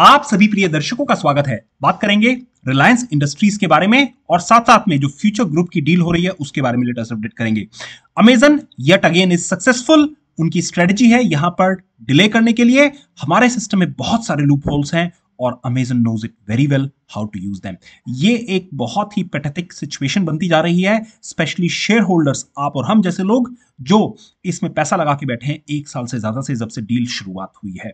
आप सभी प्रिय दर्शकों का स्वागत है बात करेंगे रिलायंस इंडस्ट्रीज के बारे में और साथ साथ में जो फ्यूचर ग्रुप की डील हो रही है उसके बारे में लेटेस्ट अपडेट करेंगे Amazon yet again is successful उनकी स्ट्रेटजी है यहां पर डिले करने के लिए हमारे सिस्टम में बहुत सारे लूप होल्स हैं और Amazon knows it very well how to use them ये एक बहुत ही पैथेटिक सिचुएशन बनती जा रही है स्पेशली शेयर होल्डर्स आप और हम जैसे लोग जो इसमें पैसा लगा के बैठे हैं एक साल से ज्यादा से जब से डील शुरुआत हुई है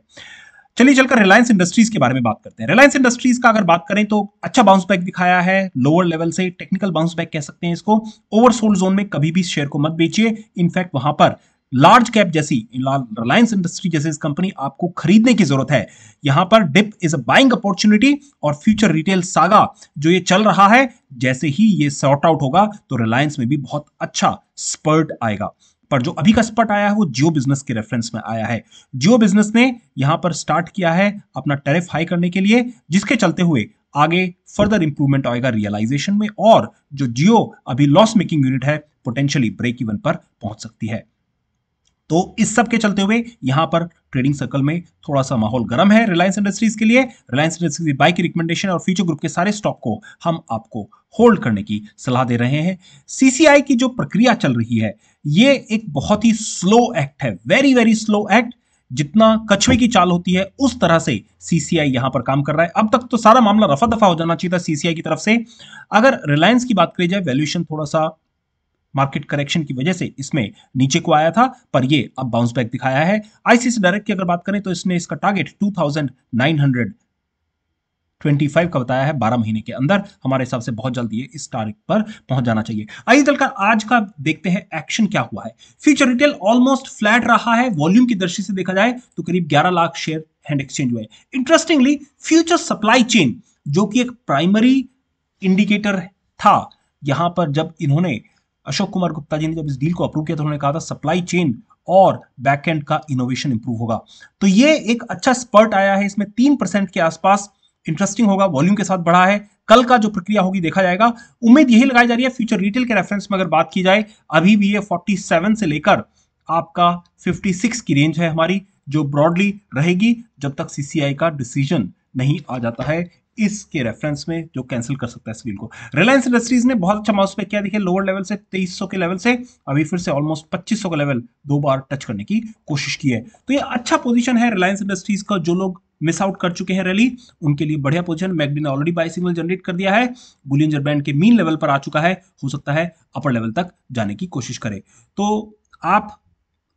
चलिए चलकर रिलायंस इंडस्ट्रीज के बारे में बात करते हैं रिलायंस इंडस्ट्रीज का अगर बात करें तो अच्छा बाउंस बैक दिखाया है लोअर लेवल से टेक्निकल बाउंस बैक कह सकते हैं इसको ओवरसोल्ड जोन में कभी भी शेयर को मत बेचिए इनफैक्ट वहां पर लार्ज कैप जैसी रिलायंस इंडस्ट्री जैसी इस कंपनी आपको खरीदने की जरूरत है यहां पर dip is a buying opportunity और फ्यूचर रिटेल सागा जो ये चल रहा है जैसे ही ये सॉर्ट आउट होगा तो रिलायंस में भी बहुत अच्छा स्पर्ट आएगा पर जो अभी का स्पट आया है वो जियो बिजनेस के रेफरेंस में आया है जियो बिजनेस ने यहां पर स्टार्ट किया है अपना टैरिफ हाई करने के लिए जिसके चलते हुए आगे फर्दर इंप्रूवमेंट आएगा रियलाइजेशन में और जो जियो अभी लॉस मेकिंग यूनिट है पोटेंशियली ब्रेक इवन पर पहुंच सकती है तो इस सब के चलते हुए यहां पर ट्रेडिंग सर्कल में थोड़ा सा माहौल गर्म है रिलायंस इंडस्ट्रीज के लिए रिलायंस इंडस्ट्रीज बाई की रिकमेंडेशन और फ्यूचर ग्रुप के सारे स्टॉक को हम आपको होल्ड करने की सलाह दे रहे हैं सीसीआई की जो प्रक्रिया चल रही है ये एक बहुत ही स्लो एक्ट है वेरी वेरी स्लो एक्ट जितना कछुए की चाल होती है उस तरह से सीसीआई यहां पर काम कर रहा है अब तक तो सारा मामला रफा दफा हो जाना चाहिए था सीसीआई की तरफ से अगर रिलायंस की बात करी जाए वैल्यूएशन थोड़ा सा मार्केट करेक्शन की वजह से इसमें नीचे को आया था पर ये अब बाउंस बैक दिखाया है आईसीसी डायरेक्ट की अगर बात करें तो इसने इसका टारगेट 2925 का बताया है 12 महीने के अंदर हमारे हिसाब से बहुत जल्दी इस टारगेट पर पहुंच जाना चाहिए आई दल का आज का देखते हैं एक्शन क्या हुआ है फ्यूचर रिटेल ऑलमोस्ट फ्लैट रहा है वॉल्यूम की दृष्टि से देखा जाए तो करीब ग्यारह लाख शेयर हैंड एक्सचेंज हुए इंटरेस्टिंगली फ्यूचर सप्लाई चेन जो कि एक प्राइमरी इंडिकेटर था यहां पर जब इन्होंने अशोक कुमार गुप्ता जी ने जब इस डील को अप्रूव किया तो उन्होंने कहा था सप्लाई चेन और बैकएंड का इनोवेशन इंप्रूव होगा तो ये एक अच्छा स्पर्ट आया है इसमें तीन परसेंट के आसपास इंटरेस्टिंग होगा वॉल्यूम के साथ बढ़ा है कल का जो प्रक्रिया होगी देखा जाएगा उम्मीद यही लगाई जा रही है फ्यूचर रिटेल के रेफरेंस में अगर बात की जाए अभी भी ये 47 से लेकर आपका 56 की रेंज है हमारी जो ब्रॉडली रहेगी जब तक सीसीआई का डिसीजन नहीं आ जाता है इसके रेफरेंस में जो कैंसिल कर सकता है इस डील को रिलायंस इंडस्ट्रीज ने बहुत अच्छा माउस पे किया देखिए लोअर लेवल से 2300 के लेवल से अभी फिर से ऑलमोस्ट 2500 का लेवल दो बार टच करने की कोशिश की है तो ये अच्छा पोजीशन है रिलायंस इंडस्ट्रीज का जो लोग मिस आउट कर चुके हैं रैली उनके लिए बढ़िया पोजिशन मैगडी ने ऑलरेडी बाई सिग्नल जनरेट कर दिया है बुलियंजर बैंड के मीन लेवल पर आ चुका है हो सकता है अपर लेवल तक जाने की कोशिश करे तो आप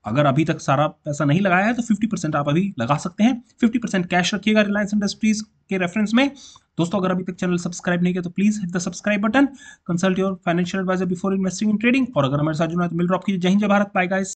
अगर अभी तक सारा पैसा नहीं लगाया है तो 50 परसेंट आप अभी लगा सकते हैं 50 परसेंट कैश रखिएगा रिलायंस इंडस्ट्रीज के रेफरेंस में दोस्तों अगर अभी तक चैनल सब्सक्राइब नहीं किया तो please hit the subscribe button consult your financial advisor before investing in trading और अगर हमारे साथ जुड़ा तो मिल ड्रॉप कीजिए जय हिंद जय भारत पाएगा